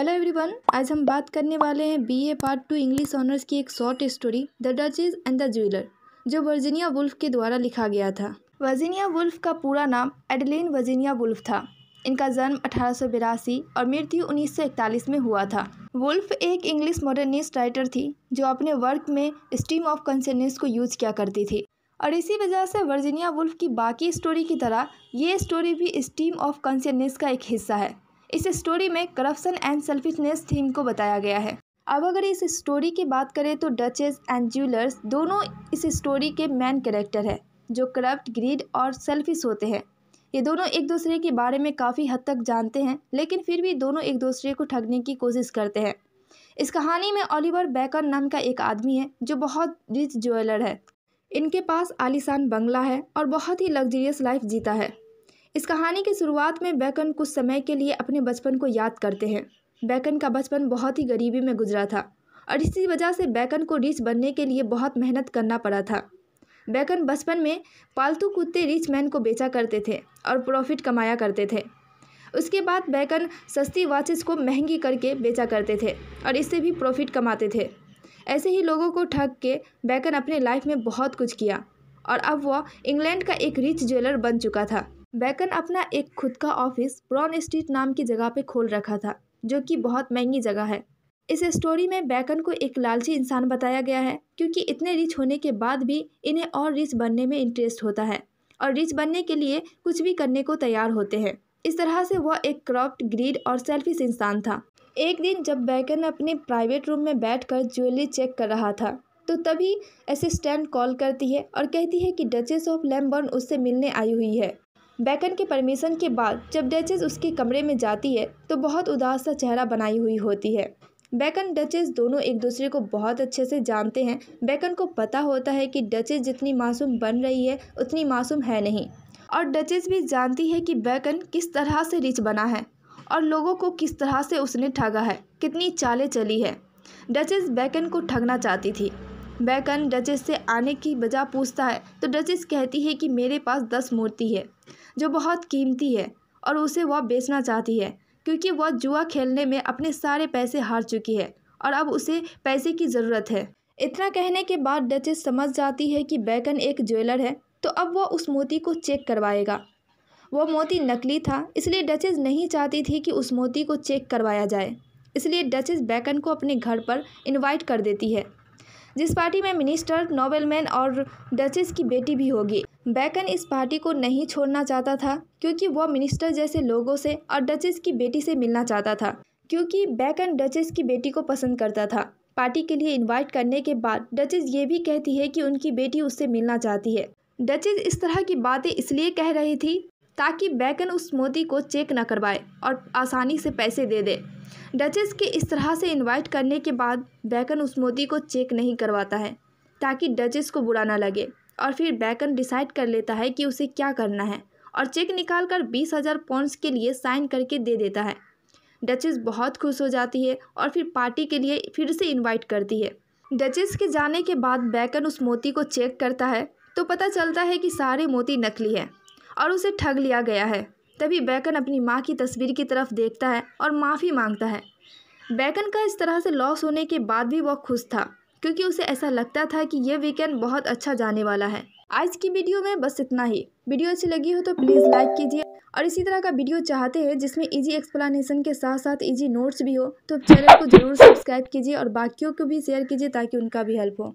hello everyone आज हम बात करने वाले हैं BA part two English honours की एक short story the duchess and the jeweller जो वर्जीनिया वुल्फ के द्वारा लिखा गया था वर्जीनिया वुल्फ का पूरा नाम एडलिन वर्जीनिया वुल्फ था इनका जन्म अठारह और मृत्यु उन्नीस में हुआ था वुल्फ एक इंग्लिश मॉडर्निस्ट राइटर थी जो अपने वर्क में स्टीम ऑफ कंसनेस को यूज किया करती थी और इसी वजह से वर्जीनिया वुल्फ की बाकी स्टोरी की तरह ये स्टोरी भी स्टीम ऑफ कंसनेस का एक हिस्सा है इस स्टोरी में करप्शन एंड सेल्फिशनेस थीम को बताया गया है अब अगर इस स्टोरी की बात करें तो डचेस एंड ज्वेलर्स दोनों इस स्टोरी के मेन कैरेक्टर हैं जो करप्ट ग्रीड और सेल्फिश होते हैं ये दोनों एक दूसरे के बारे में काफ़ी हद तक जानते हैं लेकिन फिर भी दोनों एक दूसरे को ठगने की कोशिश करते हैं इस कहानी में ओलिवर बैकर नाम का एक आदमी है जो बहुत रिच ज्वेलर है इनके पास आलिशान बंगला है और बहुत ही लग्जरियस लाइफ जीता है इस कहानी की शुरुआत में बैकन कुछ समय के लिए अपने बचपन को याद करते हैं बैकन का बचपन बहुत ही गरीबी में गुजरा था और इसी वजह से बैकन को रिच बनने के लिए बहुत मेहनत करना पड़ा था बैकन बचपन में पालतू कुत्ते रिच मैन को बेचा करते थे और प्रॉफिट कमाया करते थे उसके बाद बैकन सस्ती वॉचेस को महंगी करके बेचा करते थे और इससे भी प्रॉफिट कमाते थे ऐसे ही लोगों को ठग के बैकन अपने लाइफ में बहुत कुछ किया और अब वह इंग्लैंड का एक रिच ज्वेलर बन चुका था बैकन अपना एक खुद का ऑफिस ब्रॉन स्ट्रीट नाम की जगह पे खोल रखा था जो कि बहुत महंगी जगह है इस स्टोरी में बैकन को एक लालची इंसान बताया गया है क्योंकि इतने रिच होने के बाद भी इन्हें और रिच बनने में इंटरेस्ट होता है और रिच बनने के लिए कुछ भी करने को तैयार होते हैं इस तरह से वह एक करप्ट ग्रीड और सेल्फिश इंसान था एक दिन जब बैकन अपने प्राइवेट रूम में बैठकर ज्वेलरी चेक कर रहा था तो तभी असिस्टेंट कॉल करती है और कहती है कि डचेस ऑफ लैमबर्न उससे मिलने आई हुई है बैकन के परमिशन के बाद जब डचेस उसके कमरे में जाती है तो बहुत उदास सा चेहरा बनाई हुई होती है बैकन डचेस दोनों एक दूसरे को बहुत अच्छे से जानते हैं बैकन को पता होता है कि डचेस जितनी मासूम बन रही है उतनी मासूम है नहीं और डचेस भी जानती है कि बैकन किस तरह से रिच बना है और लोगों को किस तरह से उसने ठगा है कितनी चालें चली है डचेस बैकन को ठगना चाहती थी बैकन डचेस से आने की वजह पूछता है तो डचेस कहती है कि मेरे पास दस मूर्ति है जो बहुत कीमती है और उसे वह बेचना चाहती है क्योंकि वह जुआ खेलने में अपने सारे पैसे हार चुकी है और अब उसे पैसे की ज़रूरत है इतना कहने के बाद डचेस समझ जाती है कि बैकन एक ज्वेलर है तो अब वह उस मोती को चेक करवाएगा वह मोती नकली था इसलिए डचेस नहीं चाहती थी कि उस मोती को चेक करवाया जाए इसलिए डचेस बैकन को अपने घर पर इनवाइट कर देती है जिस पार्टी में मिनिस्टर नोबेलमैन और डचेस की बेटी भी होगी बैकन इस पार्टी को नहीं छोड़ना चाहता था क्योंकि वह मिनिस्टर जैसे लोगों से और डचेस की बेटी से मिलना चाहता था क्योंकि बैकन डचेस की बेटी को पसंद करता था पार्टी के लिए इनवाइट करने के बाद डचेस ये भी कहती है कि उनकी बेटी उससे मिलना चाहती है डचेस इस तरह की बातें इसलिए कह रही थी ताकि बैकन उस मोती को चेक न करवाए और आसानी से पैसे दे दे डचेस के इस तरह से इनवाइट करने के बाद बैकन उस मोती को चेक नहीं करवाता है ताकि डचेस को बुरा ना लगे और फिर बैकन डिसाइड कर लेता है कि उसे क्या करना है और चेक निकाल कर बीस हज़ार पॉन्ट्स के लिए साइन करके दे देता है डचेस बहुत खुश हो जाती है और फिर पार्टी के लिए फिर से इन्वाइट करती है डचेस के जाने के बाद बैकन उस मोती को चेक करता है तो पता चलता है कि सारे मोती नकली है और उसे ठग लिया गया है तभी बैकन अपनी माँ की तस्वीर की तरफ देखता है और माफ़ी मांगता है बैकन का इस तरह से लॉस होने के बाद भी वह खुश था क्योंकि उसे ऐसा लगता था कि यह वीकेंड बहुत अच्छा जाने वाला है आज की वीडियो में बस इतना ही वीडियो अच्छी लगी हो तो प्लीज़ लाइक कीजिए और इसी तरह का वीडियो चाहते हैं जिसमें इजी एक्सप्लेनेशन के साथ साथ इजी नोट्स भी हो तो चैनल को जरूर सब्सक्राइब कीजिए और बाकियों को भी शेयर कीजिए ताकि उनका भी हेल्प हो